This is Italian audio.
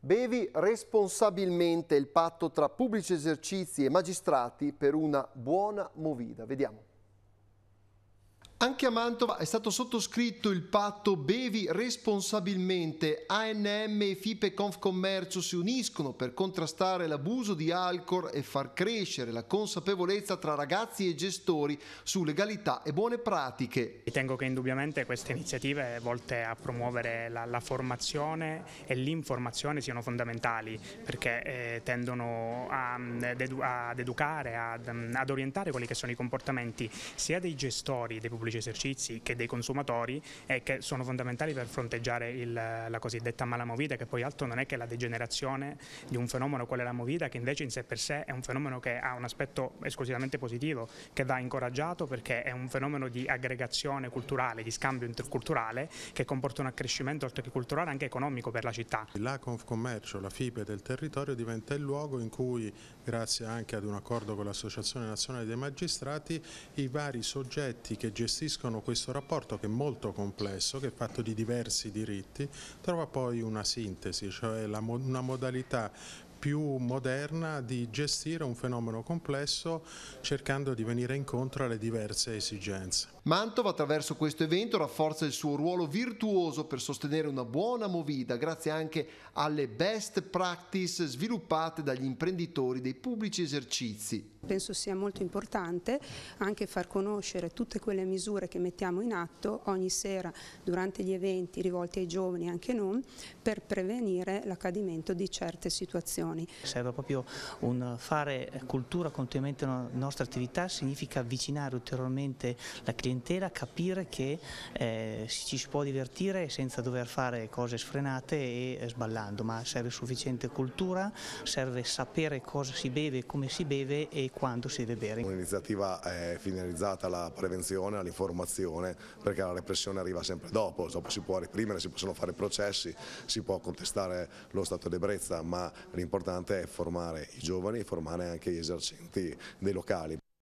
Bevi responsabilmente il patto tra pubblici esercizi e magistrati per una buona movida. Vediamo. Anche a Mantova è stato sottoscritto il patto Bevi responsabilmente. ANM e FIPE Confcommercio si uniscono per contrastare l'abuso di alcol e far crescere la consapevolezza tra ragazzi e gestori su legalità e buone pratiche. Ritengo che indubbiamente queste iniziative volte a promuovere la, la formazione e l'informazione siano fondamentali perché eh, tendono a, mm, ad, educare, ad, mm, ad orientare quelli che sono i comportamenti sia dei gestori, dei pubblici pubblici esercizi che dei consumatori e che sono fondamentali per fronteggiare il, la cosiddetta malamovita che poi altro non è che la degenerazione di un fenomeno quale la movida che invece in sé per sé è un fenomeno che ha un aspetto esclusivamente positivo che va incoraggiato perché è un fenomeno di aggregazione culturale, di scambio interculturale che comporta un accrescimento oltre che culturale anche economico per la città. La Confcommercio, la FIPE del territorio diventa il luogo in cui grazie anche ad un accordo con l'Associazione Nazionale dei Magistrati i vari soggetti che gestiscono gestiscono questo rapporto che è molto complesso, che è fatto di diversi diritti, trova poi una sintesi, cioè una modalità più moderna di gestire un fenomeno complesso cercando di venire incontro alle diverse esigenze. Mantova attraverso questo evento rafforza il suo ruolo virtuoso per sostenere una buona movida grazie anche alle best practice sviluppate dagli imprenditori dei pubblici esercizi. Penso sia molto importante anche far conoscere tutte quelle misure che mettiamo in atto ogni sera durante gli eventi rivolti ai giovani e anche non per prevenire l'accadimento di certe situazioni situazioni. Serve proprio un fare cultura continuamente nella nostra attività, significa avvicinare ulteriormente la clientela, capire che eh, ci si può divertire senza dover fare cose sfrenate e eh, sballando, ma serve sufficiente cultura, serve sapere cosa si beve, come si beve e quando si deve bere. Un'iniziativa è eh, finalizzata alla prevenzione, all'informazione, perché la repressione arriva sempre dopo, dopo si può reprimere, si possono fare processi, si può contestare lo stato di ebbrezza, ma l'importante importante è formare i giovani e formare anche gli esercenti dei locali.